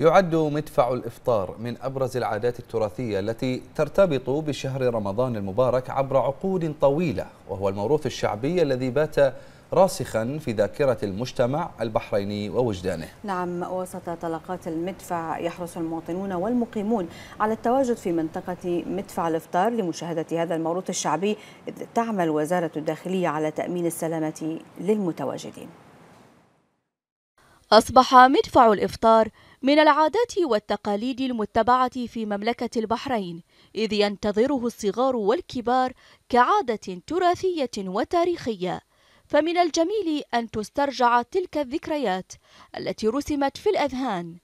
يعد مدفع الإفطار من أبرز العادات التراثية التي ترتبط بشهر رمضان المبارك عبر عقود طويلة وهو الموروث الشعبي الذي بات راسخا في ذاكرة المجتمع البحريني ووجدانه نعم وسط طلقات المدفع يحرص المواطنون والمقيمون على التواجد في منطقة مدفع الإفطار لمشاهدة هذا الموروث الشعبي تعمل وزارة الداخلية على تأمين السلامة للمتواجدين أصبح مدفع الإفطار من العادات والتقاليد المتبعة في مملكة البحرين، إذ ينتظره الصغار والكبار كعادة تراثية وتاريخية، فمن الجميل أن تسترجع تلك الذكريات التي رسمت في الأذهان،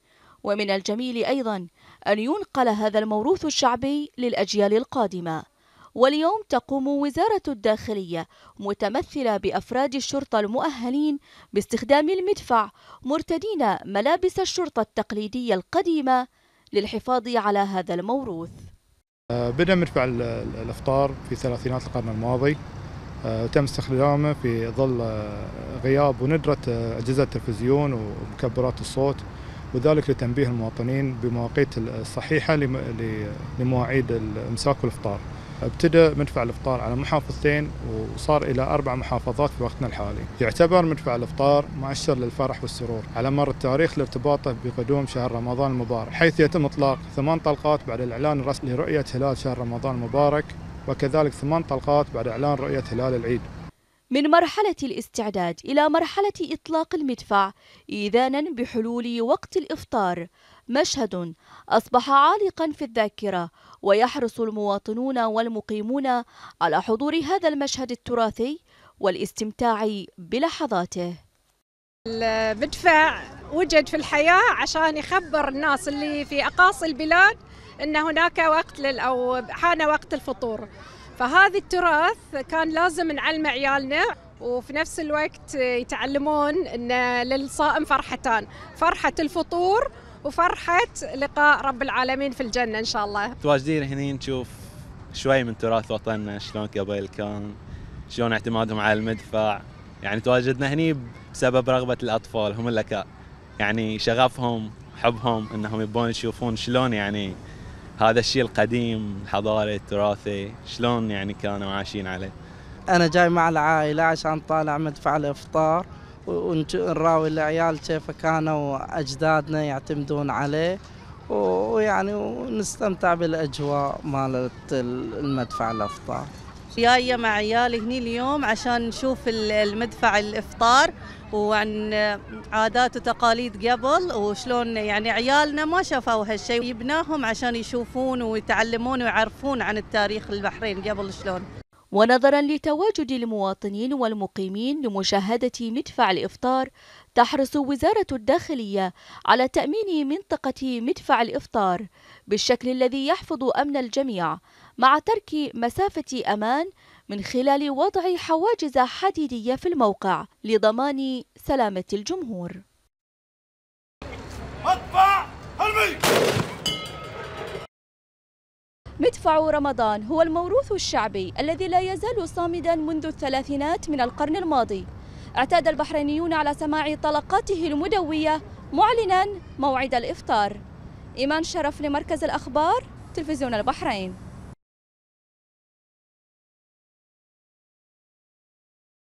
ومن الجميل أيضا أن ينقل هذا الموروث الشعبي للأجيال القادمة. واليوم تقوم وزارة الداخلية متمثلة بأفراد الشرطة المؤهلين باستخدام المدفع مرتدين ملابس الشرطة التقليدية القديمة للحفاظ على هذا الموروث آه، بدأ مدفع الإفطار في ثلاثينات القرن الماضي آه، تم استخدامه في ظل آه، غياب وندرة أجهزة التلفزيون ومكبرات الصوت وذلك لتنبيه المواطنين بمواقيت الصحيحة لمواعيد الإمساك والإفطار ابتدى مدفع الافطار على محافظتين وصار الى اربع محافظات في وقتنا الحالي. يعتبر مدفع الافطار مؤشر للفرح والسرور على مر التاريخ لارتباطه بقدوم شهر رمضان المبارك، حيث يتم اطلاق ثمان طلقات بعد الاعلان الرسمي لرؤيه هلال شهر رمضان المبارك وكذلك ثمان طلقات بعد اعلان رؤيه هلال العيد. من مرحلة الاستعداد إلى مرحلة إطلاق المدفع إيذانا بحلول وقت الإفطار مشهد أصبح عالقا في الذاكرة ويحرص المواطنون والمقيمون على حضور هذا المشهد التراثي والاستمتاع بلحظاته المدفع وجد في الحياة عشان يخبر الناس اللي في أقاصي البلاد أن هناك وقت لل أو حان وقت الفطور فهذا التراث كان لازم نعلم عيالنا وفي نفس الوقت يتعلمون أن للصائم فرحتان فرحة الفطور وفرحة لقاء رب العالمين في الجنة إن شاء الله تواجدين هنا نشوف شوي من تراث وطننا شلون قبل كان شلون اعتمادهم على المدفع يعني تواجدنا هنا بسبب رغبة الأطفال هم اللي يعني شغفهم حبهم انهم يبون يشوفون شلون يعني هذا الشيء القديم الحضاري التراثي شلون يعني كانوا عايشين عليه انا جاي مع العائله عشان طالع مدفع الافطار ونراوي العيال كيف كانوا أجدادنا يعتمدون عليه ويعني ونستمتع بالأجواء مالت المدفع الأفطار جاية مع عيالي هني اليوم عشان نشوف المدفع الإفطار وعن عادات وتقاليد قبل وشلون يعني عيالنا ما شافوا هالشيء جبناهم عشان يشوفون ويتعلمون ويعرفون عن التاريخ البحرين قبل شلون ونظرا لتواجد المواطنين والمقيمين لمشاهدة مدفع الإفطار تحرص وزارة الداخلية على تأمين منطقة مدفع الإفطار بالشكل الذي يحفظ أمن الجميع مع ترك مسافة أمان من خلال وضع حواجز حديدية في الموقع لضمان سلامة الجمهور مدفع هلمي مدفع رمضان هو الموروث الشعبي الذي لا يزال صامدا منذ الثلاثينات من القرن الماضي اعتاد البحرينيون على سماع طلقاته المدوية معلنا موعد الإفطار إيمان شرف لمركز الأخبار تلفزيون البحرين